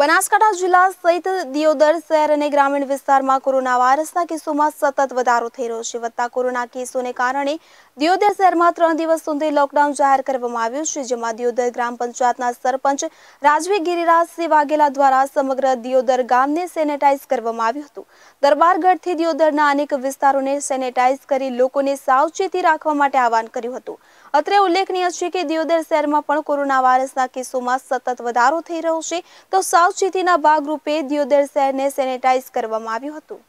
બનાસકાંઠા જિલ્લા સહિત દિયોદર શહેર અને ગ્રામીણ વિસ્તારમાં કોરોના વાયરસના કેસોમાં સતત વધારો થઈ રહ્યો છે વધતા કોરોના કેસોને કારણે દિયોદર શહેરમાં ત્રણ દિવસ સુધી લોકડાઉન જાહેર કરવામાં આવ્યું છે જેમાં દિયોદર ગ્રામ પંચાયતના સરપંચ રાજવી ગિરિરાજસિંહ વાઘેલા દ્વારા સમગ્ર દિયોદર ગામને સેનેટાઇઝ કરવામાં આવ્યું હતું દરબારગઢથી દિયોદરના અનેક વિસ્તારોને સેનેટાઇઝ કરી લોકોને સાવચેતી રાખવા માટે આહવાન કર્યું હતું અત્રે ઉલ્લેખનીય છે કે દિયોદર શહેરમાં પણ કોરોના વાયરસના કેસોમાં સતત વધારો થઈ રહ્યો છે તો સાવ ચુનાવ સ્થિતિના ભાગરૂપે દિયોદર શહેરને સેનેટાઇઝ કરવામાં આવ્યું હતું